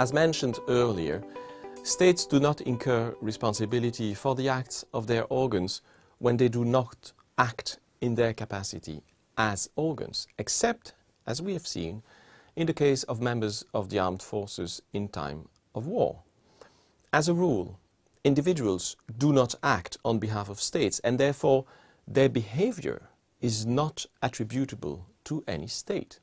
As mentioned earlier, states do not incur responsibility for the acts of their organs when they do not act in their capacity as organs, except, as we have seen, in the case of members of the armed forces in time of war. As a rule, individuals do not act on behalf of states and therefore their behavior is not attributable to any state.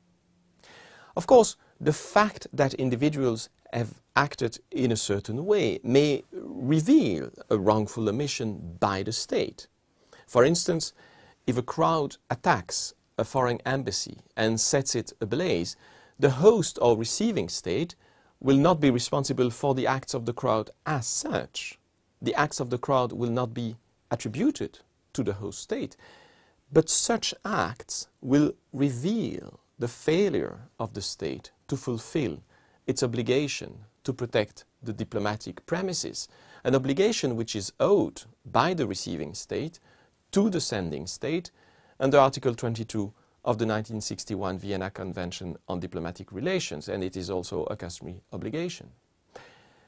Of course, the fact that individuals have acted in a certain way may reveal a wrongful omission by the state. For instance, if a crowd attacks a foreign embassy and sets it ablaze, the host or receiving state will not be responsible for the acts of the crowd as such. The acts of the crowd will not be attributed to the host state. But such acts will reveal the failure of the state to fulfill its obligation to protect the diplomatic premises, an obligation which is owed by the receiving state to the sending state under Article 22 of the 1961 Vienna Convention on Diplomatic Relations, and it is also a customary obligation.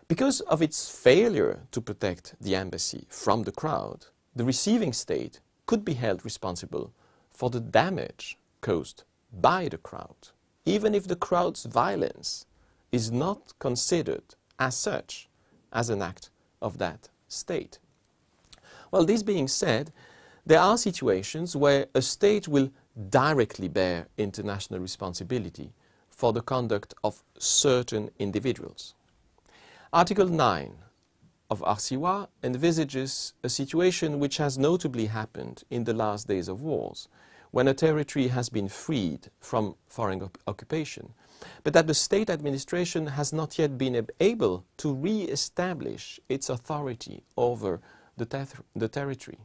Because of its failure to protect the embassy from the crowd, the receiving state could be held responsible for the damage caused by the crowd, even if the crowd's violence is not considered as such as an act of that state. Well, this being said, there are situations where a state will directly bear international responsibility for the conduct of certain individuals. Article 9 of Arsiwa envisages a situation which has notably happened in the last days of wars, when a territory has been freed from foreign op- occupation, but that the state administration has not yet been able to re establish its authority over the, the territory.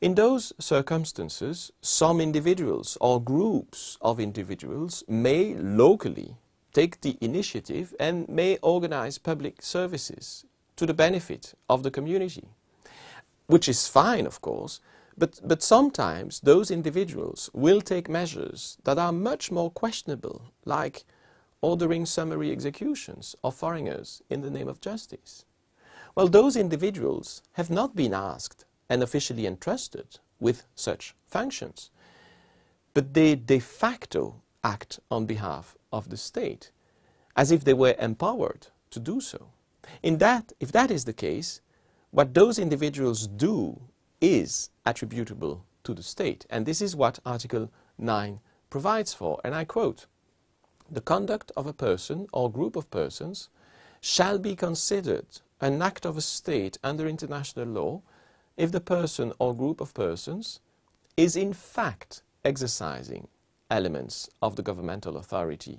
In those circumstances, some individuals or groups of individuals may locally take the initiative and may organize public services to the benefit of the community, which is fine, of course, but, but sometimes those individuals will take measures that are much more questionable, like ordering summary executions of foreigners in the name of justice. Well, those individuals have not been asked and officially entrusted with such functions, but they de facto act on behalf of the state, as if they were empowered to do so. In that, if that is the case, what those individuals do is attributable to the state. And this is what Article 9 provides for. And I quote, the conduct of a person or group of persons shall be considered an act of a state under international law if the person or group of persons is in fact exercising elements of the governmental authority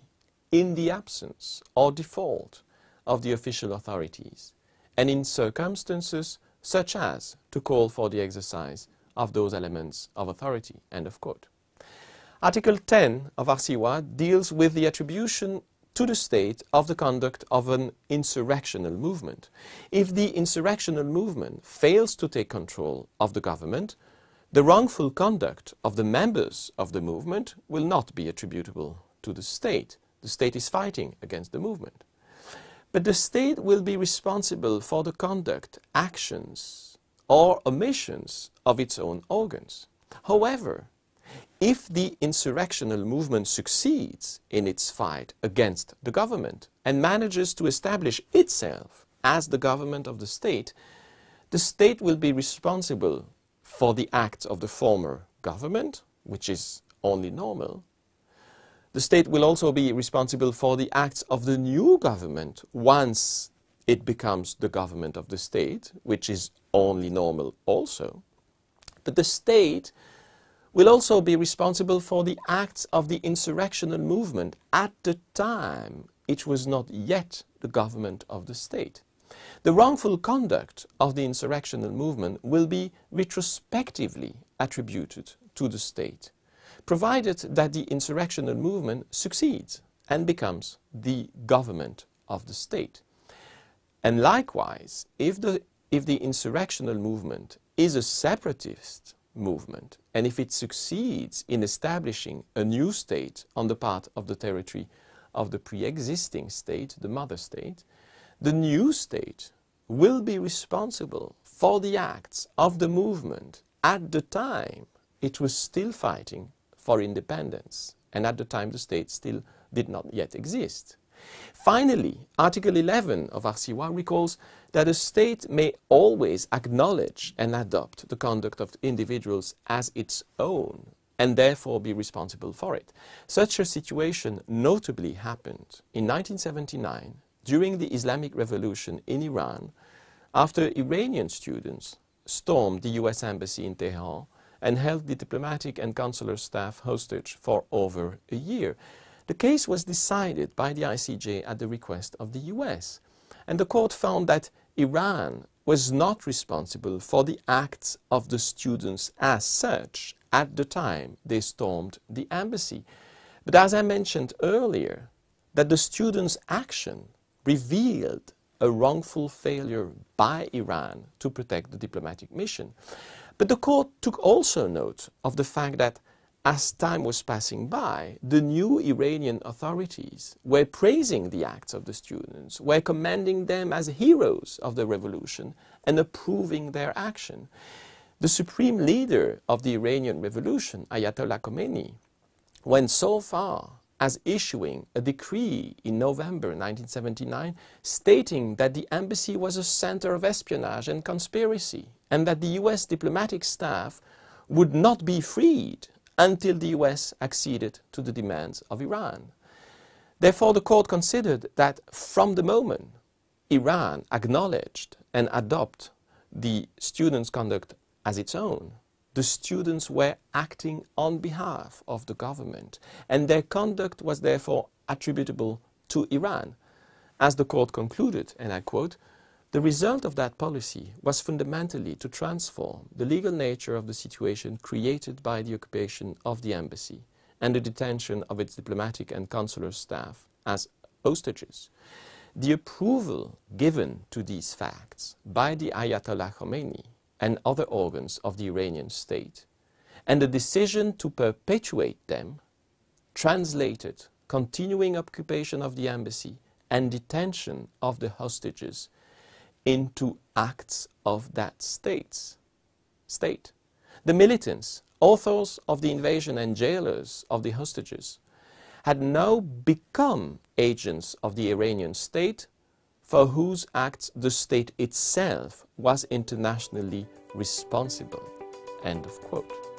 in the absence or default of the official authorities and in circumstances such as to call for the exercise of those elements of authority, end of quote. Article 10 of Arsiwa deals with the attribution to the state of the conduct of an insurrectional movement. If the insurrectional movement fails to take control of the government, the wrongful conduct of the members of the movement will not be attributable to the state. The state is fighting against the movement. But the state will be responsible for the conduct, actions, or omissions of its own organs. However, if the insurrectional movement succeeds in its fight against the government and manages to establish itself as the government of the state, the state will be responsible for the acts of the former government, which is only normal, the state will also be responsible for the acts of the new government once it becomes the government of the state, which is only normal also. But the state will also be responsible for the acts of the insurrectional movement at the time it was not yet the government of the state. The wrongful conduct of the insurrectional movement will be retrospectively attributed to the state provided that the insurrectional movement succeeds and becomes the government of the state. And likewise, if the, if the insurrectional movement is a separatist movement and if it succeeds in establishing a new state on the part of the territory of the pre-existing state, the mother state, the new state will be responsible for the acts of the movement at the time it was still fighting for independence. And at the time, the state still did not yet exist. Finally, Article 11 of RCWA recalls that a state may always acknowledge and adopt the conduct of individuals as its own and therefore be responsible for it. Such a situation notably happened in 1979 during the Islamic Revolution in Iran after Iranian students stormed the US Embassy in Tehran and held the diplomatic and consular staff hostage for over a year. The case was decided by the ICJ at the request of the US, and the court found that Iran was not responsible for the acts of the students as such at the time they stormed the embassy. But as I mentioned earlier, that the students' action revealed a wrongful failure by Iran to protect the diplomatic mission. But the court took also note of the fact that as time was passing by, the new Iranian authorities were praising the acts of the students, were commending them as heroes of the revolution and approving their action. The supreme leader of the Iranian revolution, Ayatollah Khomeini, went so far as issuing a decree in November 1979 stating that the embassy was a center of espionage and conspiracy and that the US diplomatic staff would not be freed until the US acceded to the demands of Iran. Therefore, the court considered that from the moment Iran acknowledged and adopted the students' conduct as its own, the students were acting on behalf of the government, and their conduct was therefore attributable to Iran. As the court concluded, and I quote, the result of that policy was fundamentally to transform the legal nature of the situation created by the occupation of the embassy and the detention of its diplomatic and consular staff as hostages. The approval given to these facts by the Ayatollah Khomeini and other organs of the Iranian state, and the decision to perpetuate them translated continuing occupation of the embassy and detention of the hostages into acts of that state's state. The militants, authors of the invasion and jailers of the hostages, had now become agents of the Iranian state for whose acts the state itself was internationally responsible. End of quote.